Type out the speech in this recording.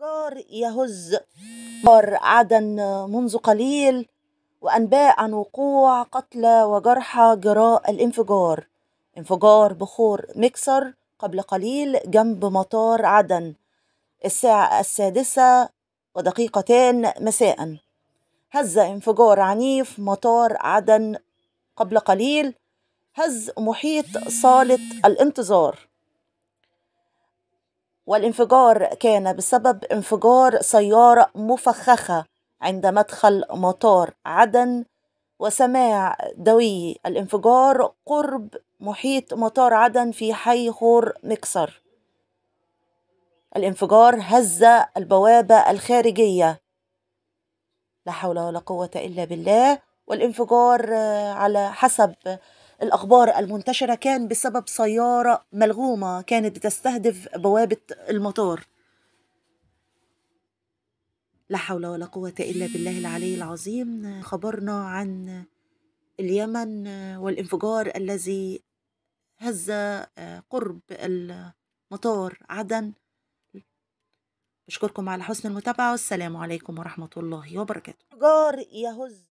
جار يهز جار عدن منذ قليل وأنباء عن وقوع قتلى وجرحى جراء الانفجار انفجار بخور مكسر قبل قليل جنب مطار عدن الساعة السادسة ودقيقتان مساء هز انفجار عنيف مطار عدن قبل قليل هز محيط صالة الانتظار والانفجار كان بسبب انفجار سيارة مفخخة عند مدخل مطار عدن وسماع دوي الانفجار قرب محيط مطار عدن في حي خور مكسر الانفجار هز البوابة الخارجية لا حول ولا قوة إلا بالله والانفجار على حسب الأخبار المنتشرة كان بسبب سيارة ملغومة كانت بتستهدف بوابة المطار لا حول ولا قوة إلا بالله العلي العظيم خبرنا عن اليمن والانفجار الذي هز آه، قرب المطار عدن أشكركم على حسن المتابعة والسلام عليكم ورحمة الله وبركاته انفجار يهز